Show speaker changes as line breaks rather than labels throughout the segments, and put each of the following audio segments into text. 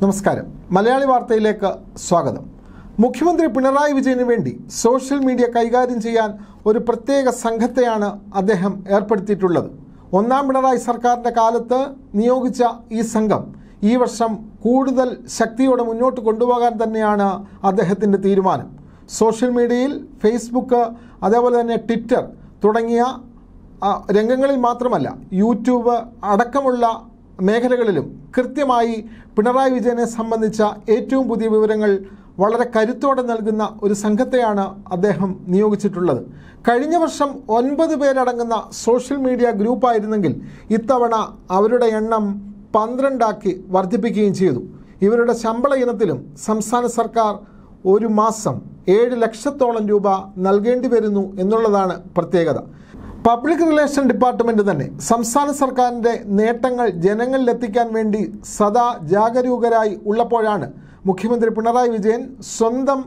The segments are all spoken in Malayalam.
നമസ്കാരം മലയാളി വാർത്തയിലേക്ക് സ്വാഗതം മുഖ്യമന്ത്രി പിണറായി വിജയന് വേണ്ടി സോഷ്യൽ മീഡിയ കൈകാര്യം ചെയ്യാൻ ഒരു പ്രത്യേക സംഘത്തെയാണ് അദ്ദേഹം ഏർപ്പെടുത്തിയിട്ടുള്ളത് ഒന്നാം പിണറായി സർക്കാരിൻ്റെ കാലത്ത് നിയോഗിച്ച ഈ സംഘം ഈ വർഷം കൂടുതൽ ശക്തിയോടെ മുന്നോട്ട് കൊണ്ടുപോകാൻ തന്നെയാണ് അദ്ദേഹത്തിൻ്റെ തീരുമാനം സോഷ്യൽ മീഡിയയിൽ ഫേസ്ബുക്ക് അതേപോലെ തന്നെ ട്വിറ്റർ തുടങ്ങിയ രംഗങ്ങളിൽ മാത്രമല്ല യൂട്യൂബ് അടക്കമുള്ള മേഖലകളിലും കൃത്യമായി പിണറായി വിജയനെ സംബന്ധിച്ച ഏറ്റവും പുതിയ വിവരങ്ങൾ വളരെ കരുത്തോടെ നൽകുന്ന ഒരു സംഘത്തെയാണ് അദ്ദേഹം നിയോഗിച്ചിട്ടുള്ളത് കഴിഞ്ഞ വർഷം ഒൻപത് പേരടങ്ങുന്ന സോഷ്യൽ മീഡിയ ഗ്രൂപ്പായിരുന്നെങ്കിൽ ഇത്തവണ അവരുടെ എണ്ണം പന്ത്രണ്ടാക്കി വർദ്ധിപ്പിക്കുകയും ചെയ്തു ഇവരുടെ ശമ്പള ഇനത്തിലും സംസ്ഥാന സർക്കാർ ഒരു മാസം ഏഴ് ലക്ഷത്തോളം രൂപ നൽകേണ്ടി വരുന്നു എന്നുള്ളതാണ് പ്രത്യേകത പബ്ലിക് റിലേഷൻ ഡിപ്പാർട്ട്മെന്റ് തന്നെ സംസ്ഥാന സർക്കാരിൻ്റെ നേട്ടങ്ങൾ ജനങ്ങളിലെത്തിക്കാൻ വേണ്ടി സദാ ജാഗരൂകരായി ഉള്ളപ്പോഴാണ് മുഖ്യമന്ത്രി പിണറായി വിജയൻ സ്വന്തം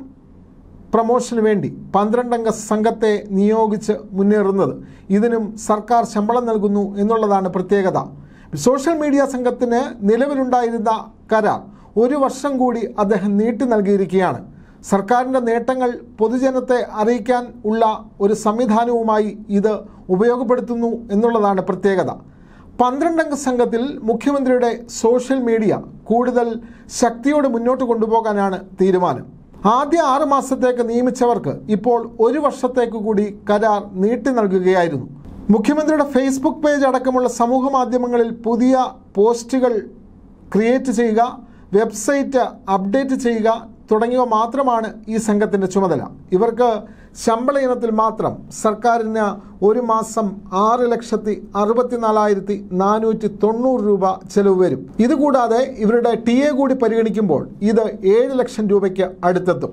പ്രമോഷന് വേണ്ടി പന്ത്രണ്ടംഗ സംഘത്തെ നിയോഗിച്ച് മുന്നേറുന്നത് ഇതിനും സർക്കാർ ശമ്പളം നൽകുന്നു എന്നുള്ളതാണ് പ്രത്യേകത സോഷ്യൽ മീഡിയ സംഘത്തിന് നിലവിലുണ്ടായിരുന്ന കരാർ ഒരു വർഷം കൂടി അദ്ദേഹം നീട്ടി നൽകിയിരിക്കുകയാണ് സർക്കാരിൻ്റെ നേട്ടങ്ങൾ പൊതുജനത്തെ അറിയിക്കാൻ ഉള്ള ഒരു സംവിധാനവുമായി ഇത് ഉപയോഗപ്പെടുത്തുന്നു എന്നുള്ളതാണ് പ്രത്യേകത പന്ത്രണ്ടംഗ സംഘത്തിൽ മുഖ്യമന്ത്രിയുടെ സോഷ്യൽ മീഡിയ കൂടുതൽ ശക്തിയോടെ മുന്നോട്ട് കൊണ്ടുപോകാനാണ് തീരുമാനം ആദ്യ ആറ് മാസത്തേക്ക് നിയമിച്ചവർക്ക് ഇപ്പോൾ ഒരു വർഷത്തേക്ക് കൂടി കരാർ നീട്ടി നൽകുകയായിരുന്നു മുഖ്യമന്ത്രിയുടെ ഫേസ്ബുക്ക് പേജ് അടക്കമുള്ള സമൂഹ മാധ്യമങ്ങളിൽ പുതിയ പോസ്റ്റുകൾ ക്രിയേറ്റ് ചെയ്യുക വെബ്സൈറ്റ് അപ്ഡേറ്റ് ചെയ്യുക തുടങ്ങിയവ മാത്രമാണ് ഈ സംഘത്തിൻ്റെ ചുമതല ഇവർക്ക് ശമ്പള ഇനത്തിൽ മാത്രം സർക്കാരിന് ഒരു മാസം ആറ് ലക്ഷത്തി നാലായിരത്തി നാനൂറ്റി തൊണ്ണൂറ് രൂപ ചെലവ് വരും ഇതുകൂടാതെ ഇവരുടെ ടി എ കൂടി പരിഗണിക്കുമ്പോൾ ഇത് ഏഴ് ലക്ഷം രൂപയ്ക്ക് അടുത്തെത്തും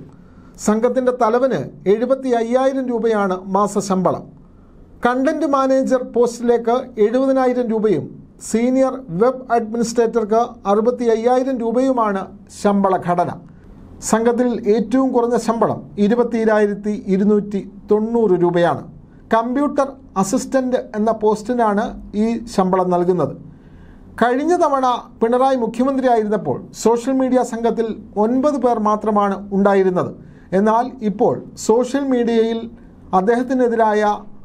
സംഘത്തിൻ്റെ തലവന് എഴുപത്തി അയ്യായിരം രൂപയാണ് മാസ ശമ്പളം കണ്ടന്റ് മാനേജർ പോസ്റ്റിലേക്ക് എഴുപതിനായിരം രൂപയും സീനിയർ വെബ് അഡ്മിനിസ്ട്രേറ്റർക്ക് അറുപത്തി അയ്യായിരം രൂപയുമാണ് ശമ്പള ഘടന സംഘത്തിൽ ഏറ്റവും കുറഞ്ഞ ശമ്പളം ഇരുപത്തിയിരായിരത്തി ഇരുന്നൂറ്റി തൊണ്ണൂറ് രൂപയാണ് കമ്പ്യൂട്ടർ അസിസ്റ്റൻ്റ് എന്ന പോസ്റ്റിനാണ് ഈ ശമ്പളം നൽകുന്നത് കഴിഞ്ഞ തവണ പിണറായി മുഖ്യമന്ത്രിയായിരുന്നപ്പോൾ സോഷ്യൽ മീഡിയ സംഘത്തിൽ ഒൻപത് പേർ മാത്രമാണ് ഉണ്ടായിരുന്നത് എന്നാൽ ഇപ്പോൾ സോഷ്യൽ മീഡിയയിൽ അദ്ദേഹത്തിനെതിരായ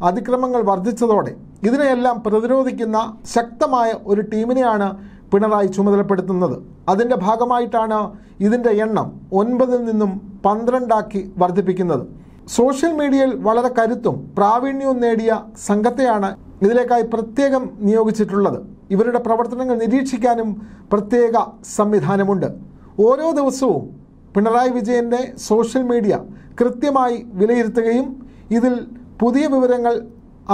അതിക്രമങ്ങൾ വർദ്ധിച്ചതോടെ ഇതിനെയെല്ലാം പ്രതിരോധിക്കുന്ന ശക്തമായ ഒരു ടീമിനെയാണ് പിണറായി ചുമതലപ്പെടുത്തുന്നത് അതിൻ്റെ ഭാഗമായിട്ടാണ് ഇതിൻ്റെ എണ്ണം ഒൻപതിൽ നിന്നും പന്ത്രണ്ടാക്കി വർദ്ധിപ്പിക്കുന്നത് സോഷ്യൽ മീഡിയയിൽ വളരെ കരുത്തും പ്രാവീണ്യവും നേടിയ സംഘത്തെയാണ് ഇതിലേക്കായി പ്രത്യേകം നിയോഗിച്ചിട്ടുള്ളത് ഇവരുടെ പ്രവർത്തനങ്ങൾ നിരീക്ഷിക്കാനും പ്രത്യേക സംവിധാനമുണ്ട് ഓരോ ദിവസവും പിണറായി വിജയൻ്റെ സോഷ്യൽ മീഡിയ കൃത്യമായി വിലയിരുത്തുകയും ഇതിൽ പുതിയ വിവരങ്ങൾ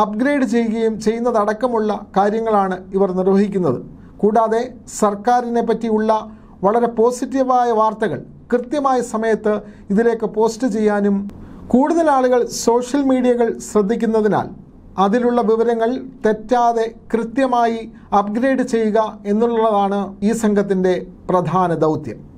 അപ്ഗ്രേഡ് ചെയ്യുകയും ചെയ്യുന്നതടക്കമുള്ള കാര്യങ്ങളാണ് ഇവർ നിർവഹിക്കുന്നത് കൂടാതെ സർക്കാരിനെ പറ്റിയുള്ള വളരെ പോസിറ്റീവായ വാർത്തകൾ കൃത്യമായ സമയത്ത് ഇതിലേക്ക് പോസ്റ്റ് ചെയ്യാനും കൂടുതൽ ആളുകൾ സോഷ്യൽ മീഡിയകൾ ശ്രദ്ധിക്കുന്നതിനാൽ അതിലുള്ള വിവരങ്ങൾ തെറ്റാതെ കൃത്യമായി അപ്ഗ്രേഡ് ചെയ്യുക എന്നുള്ളതാണ് ഈ സംഘത്തിൻ്റെ പ്രധാന ദൗത്യം